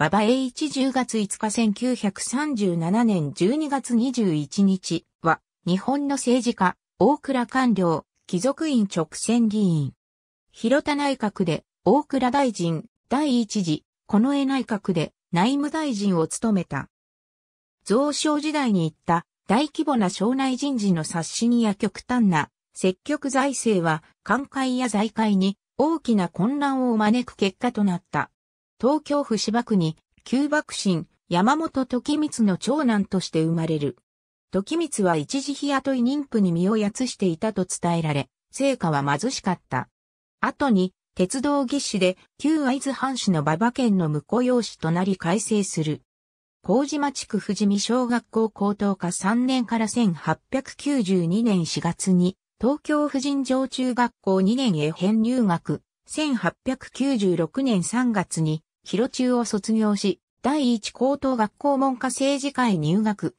馬場栄一10月5日1937年12月21日は、日本の政治家、大倉官僚、貴族院直選議員。広田内閣で、大倉大臣、第一次、近衛内閣で、内務大臣を務めた。増省時代に行った大規模な省内人事の刷新や極端な積極財政は、官会や財界に大きな混乱を招く結果となった。東京府芝区に、旧幕臣、山本時光の長男として生まれる。時光は一時日雇い妊婦に身をやつしていたと伝えられ、成果は貧しかった。後に、鉄道技師で、旧会津藩士の馬場県の婿養子となり改正する。麹町区富士見小学校高等科3年から1892年4月に、東京婦人上中学校2年へ編入学、1896年3月に広中を卒業し、第一高等学校文科政治科へ入学。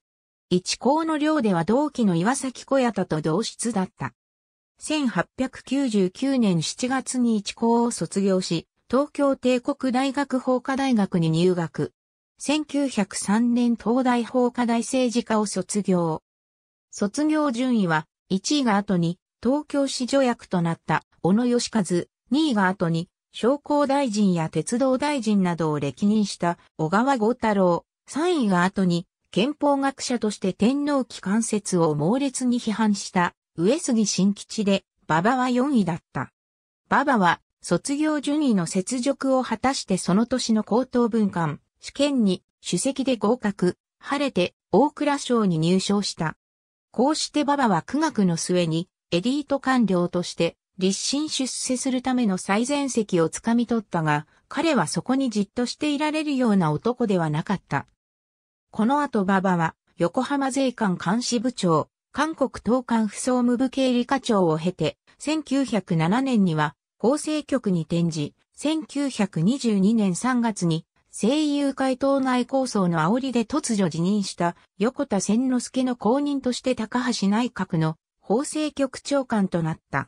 一高の寮では同期の岩崎小屋田と同室だった。1899年7月に一高を卒業し、東京帝国大学法科大学に入学。1903年東大法科大政治科を卒業。卒業順位は、1位が後に、東京市助役となった小野義和、2位が後に、商工大臣や鉄道大臣などを歴任した小川豪太郎、3位が後に憲法学者として天皇機関説を猛烈に批判した上杉新吉で、馬場は4位だった。馬場は卒業順位の雪辱を果たしてその年の高等文官、試験に主席で合格、晴れて大蔵省に入省した。こうして馬場は苦学の末にエリート官僚として立身出世するための最前席をつかみ取ったが、彼はそこにじっとしていられるような男ではなかった。この後馬場は、横浜税関監視部長、韓国東関不総務部経理課長を経て、1907年には、法制局に転じ、1922年3月に、声優会党内構想の煽りで突如辞任した横田千之助の後任として高橋内閣の法制局長官となった。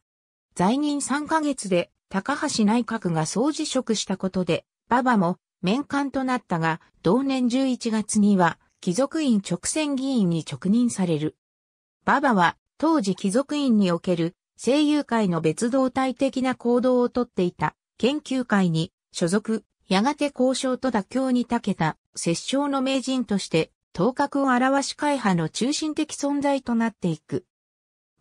在任3ヶ月で高橋内閣が総辞職したことで、馬場も面官となったが、同年11月には貴族院直選議員に直任される。馬場は当時貴族院における声優界の別動態的な行動をとっていた研究会に所属、やがて交渉と妥協に長けた折衝の名人として頭角を現し会派の中心的存在となっていく。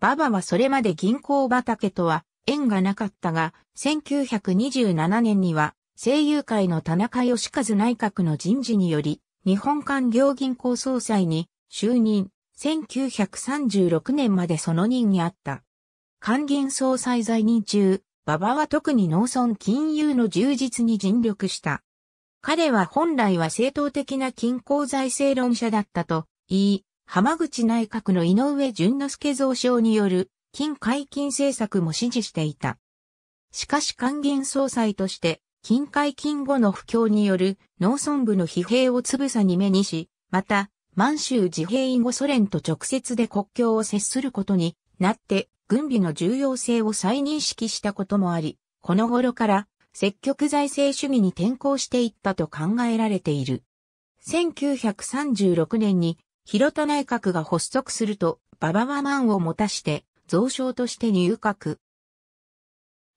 ババはそれまで銀行畑とは縁がなかったが、1927年には声優界の田中義和内閣の人事により、日本官業銀行総裁に就任、1936年までその任にあった。官銀総裁在任中、馬場は特に農村金融の充実に尽力した。彼は本来は正当的な均衡財政論者だったと言い、浜口内閣の井上淳之助増相による金解禁政策も支持していた。しかし還元総裁として、金解禁後の不況による農村部の疲弊をつぶさに目にし、また、満州自閉後ソ連と直接で国境を接することになって、軍備の重要性を再認識したこともあり、この頃から積極財政主義に転向していったと考えられている。1936年に広田内閣が発足すると、馬場はンを持たして、増相として入閣。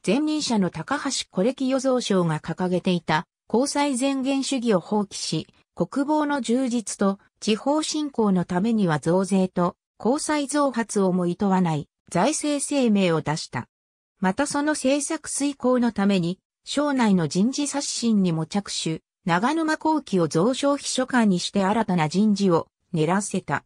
前任者の高橋コ歴。予与蔵が掲げていた、交際前言主義を放棄し、国防の充実と地方振興のためには増税と交際増発をも厭わない財政声明を出した。またその政策遂行のために、省内の人事刷新にも着手、長沼後期を増床秘書官にして新たな人事を練らせた。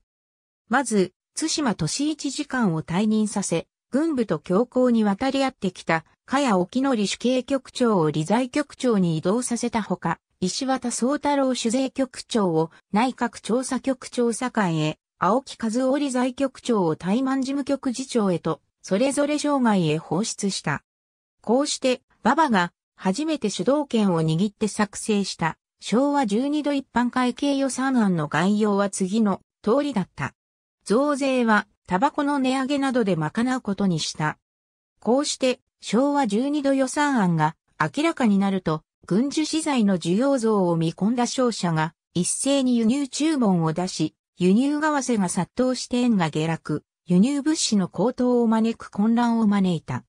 まず、津島敏一次官を退任させ、軍部と強硬に渡り合ってきた、茅谷沖則主計局長を理財局長に移動させたほか、石渡宗太郎主税局長を内閣調査局長官へ、青木和夫理財局長を台満事務局次長へと、それぞれ生涯へ放出した。こうして、馬場が初めて主導権を握って作成した昭和12度一般会計予算案の概要は次の通りだった。増税はタバコの値上げなどで賄うことにした。こうして昭和12度予算案が明らかになると軍需資材の需要増を見込んだ商社が一斉に輸入注文を出し、輸入合わせが殺到して円が下落、輸入物資の高騰を招く混乱を招いた。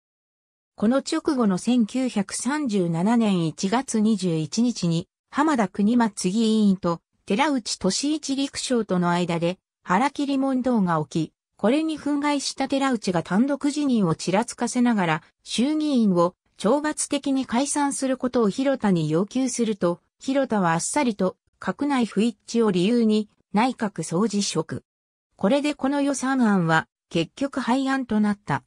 この直後の1937年1月21日に浜田国松議員と寺内俊一陸将との間で腹切り問答が起き、これに憤慨した寺内が単独辞任をちらつかせながら衆議院を懲罰的に解散することを広田に要求すると、広田はあっさりと閣内不一致を理由に内閣総辞職。これでこの予算案は結局廃案となった。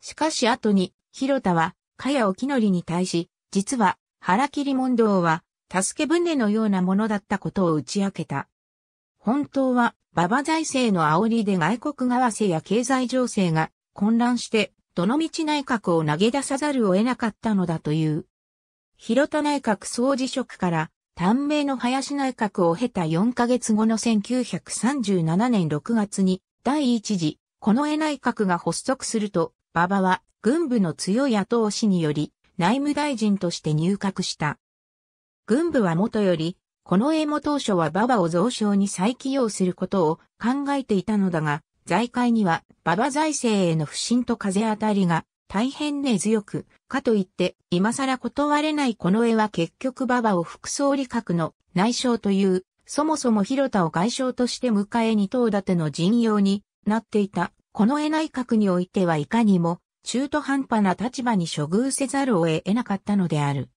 しかし後に広田は、茅谷沖則に対し、実は腹切り問答は助け船のようなものだったことを打ち明けた。本当は、馬場財政の煽りで外国為替や経済情勢が混乱して、どの道内閣を投げ出さざるを得なかったのだという。広田内閣総辞職から、短命の林内閣を経た4ヶ月後の1937年6月に、第一次、この絵内閣が発足すると、馬場は軍部の強い後押しにより、内務大臣として入閣した。軍部はもとより、この絵も当初は馬場を蔵省に再起用することを考えていたのだが、財界には馬場財政への不信と風当たりが大変根強く、かといって今更断れないこの絵は結局馬場を副総理格の内相という、そもそも広田を外相として迎えに頭立ての陣容になっていた、この絵内閣においてはいかにも中途半端な立場に処遇せざるを得なかったのである。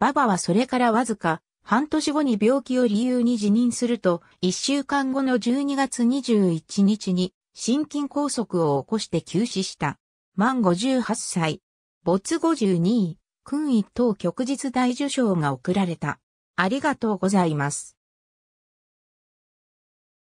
ババはそれからわずか、半年後に病気を理由に辞任すると、一週間後の12月21日に、心筋梗塞を起こして急死した。満58歳。没52位、勲位等旭日大受賞が贈られた。ありがとうございます。